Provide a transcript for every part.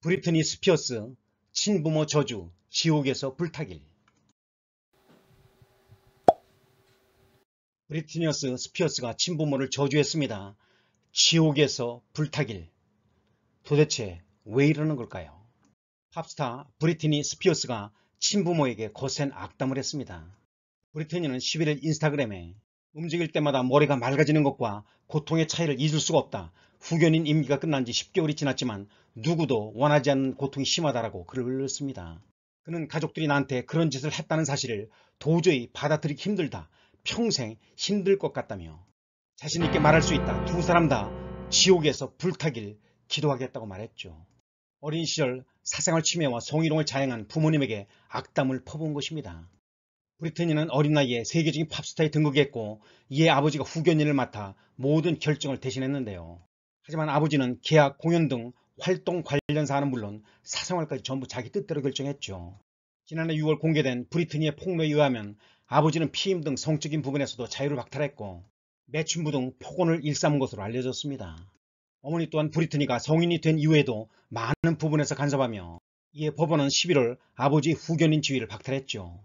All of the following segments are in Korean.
브리트니 스피어스 친부모 저주 지옥에서 불타길 브리트니어스 스피어스가 친부모를 저주했습니다. 지옥에서 불타길 도대체 왜 이러는 걸까요? 팝스타 브리트니 스피어스가 친부모에게 거센 악담을 했습니다. 브리트니는 11일 인스타그램에 움직일 때마다 머리가 맑아지는 것과 고통의 차이를 잊을 수가 없다. 후견인 임기가 끝난 지 10개월이 지났지만 누구도 원하지 않는 고통이 심하다라고 글을 올렸습니다. 그는 가족들이 나한테 그런 짓을 했다는 사실을 도저히 받아들이기 힘들다. 평생 힘들 것 같다며 자신있게 말할 수 있다. 두 사람 다 지옥에서 불타길 기도하겠다고 말했죠. 어린 시절 사생활 침해와 성희롱을 자행한 부모님에게 악담을 퍼부은 것입니다. 브리트니는 어린 나이에 세계적인 팝스타에 등극했고 이에 아버지가 후견인을 맡아 모든 결정을 대신했는데요. 하지만 아버지는 계약, 공연 등 활동 관련 사안은 물론 사생활까지 전부 자기 뜻대로 결정했죠. 지난해 6월 공개된 브리트니의 폭로에 의하면 아버지는 피임 등 성적인 부분에서도 자유를 박탈했고 매춘부 등 폭언을 일삼은 것으로 알려졌습니다. 어머니 또한 브리트니가 성인이 된 이후에도 많은 부분에서 간섭하며 이에 법원은 11월 아버지 후견인 지위를 박탈했죠.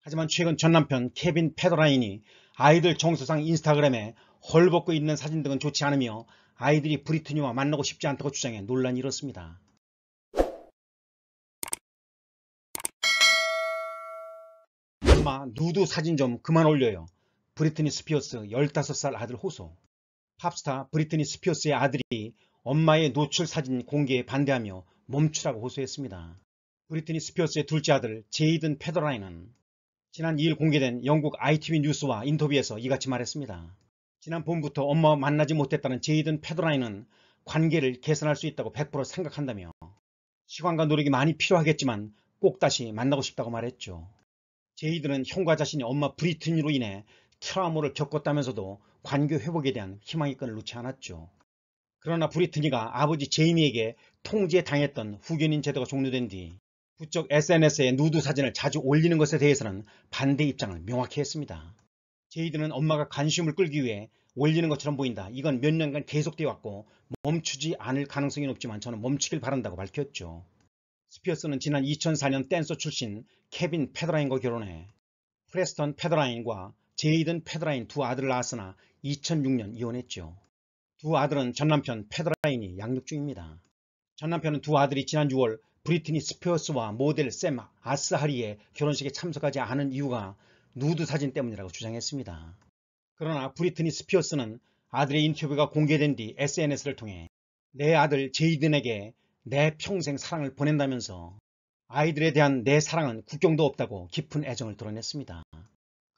하지만 최근 전남편 케빈 페더라인이 아이들 정서상 인스타그램에 헐벗고 있는 사진 등은 좋지 않으며 아이들이 브리트니와 만나고 싶지 않다고 주장해 논란이 일었습니다. 엄마 누드 사진 좀 그만 올려요. 브리트니 스피어스 15살 아들 호소 팝스타 브리트니 스피어스의 아들이 엄마의 노출 사진 공개에 반대하며 멈추라고 호소했습니다. 브리트니 스피어스의 둘째 아들 제이든 페더라인은 지난 2일 공개된 영국 ITV 뉴스와 인터뷰에서 이같이 말했습니다. 지난 봄부터 엄마와 만나지 못했다는 제이든 페드라인은 관계를 개선할 수 있다고 100% 생각한다며 시간과 노력이 많이 필요하겠지만 꼭 다시 만나고 싶다고 말했죠. 제이든은 형과 자신이 엄마 브리튼니로 인해 트라우마를 겪었다면서도 관계 회복에 대한 희망의 끈을 놓지 않았죠. 그러나 브리트니가 아버지 제이미에게 통제 당했던 후견인 제도가 종료된 뒤 부쩍 SNS에 누드 사진을 자주 올리는 것에 대해서는 반대 입장을 명확히 했습니다. 제이드는 엄마가 관심을 끌기 위해 올리는 것처럼 보인다. 이건 몇 년간 계속되어 왔고 멈추지 않을 가능성이 높지만 저는 멈추길 바란다고 밝혔죠. 스피어스는 지난 2004년 댄서 출신 케빈 페더라인과 결혼해 프레스턴 페더라인과 제이든 페더라인 두 아들을 낳았으나 2006년 이혼했죠. 두 아들은 전남편 페더라인이 양육 중입니다. 전남편은 두 아들이 지난 6월 브리트니 스피어스와 모델 샘 아스하리의 결혼식에 참석하지 않은 이유가 누드 사진 때문이라고 주장했습니다. 그러나 브리트니 스피어스는 아들의 인터뷰가 공개된 뒤 SNS를 통해 내 아들 제이든에게 내 평생 사랑을 보낸다면서 아이들에 대한 내 사랑은 국경도 없다고 깊은 애정을 드러냈습니다.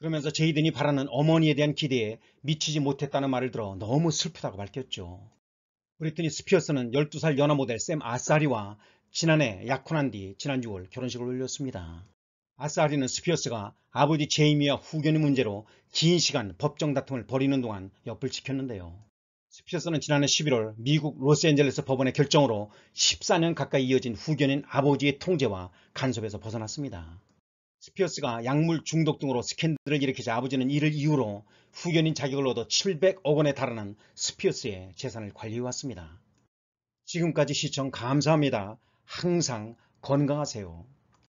그러면서 제이든이 바라는 어머니에 대한 기대에 미치지 못했다는 말을 들어 너무 슬프다고 밝혔죠. 브리트니 스피어스는 12살 연하 모델 샘 아사리와 지난해 약혼한 뒤 지난 6월 결혼식을 올렸습니다. 아싸리는 스피어스가 아버지 제이미와 후견의 문제로 긴 시간 법정 다툼을 벌이는 동안 옆을 지켰는데요. 스피어스는 지난해 11월 미국 로스앤젤레스 법원의 결정으로 14년 가까이 이어진 후견인 아버지의 통제와 간섭에서 벗어났습니다. 스피어스가 약물 중독 등으로 스캔들을 일으키자 아버지는 이를 이유로 후견인 자격을 얻어 700억 원에 달하는 스피어스의 재산을 관리해왔습니다. 지금까지 시청 감사합니다. 항상 건강하세요.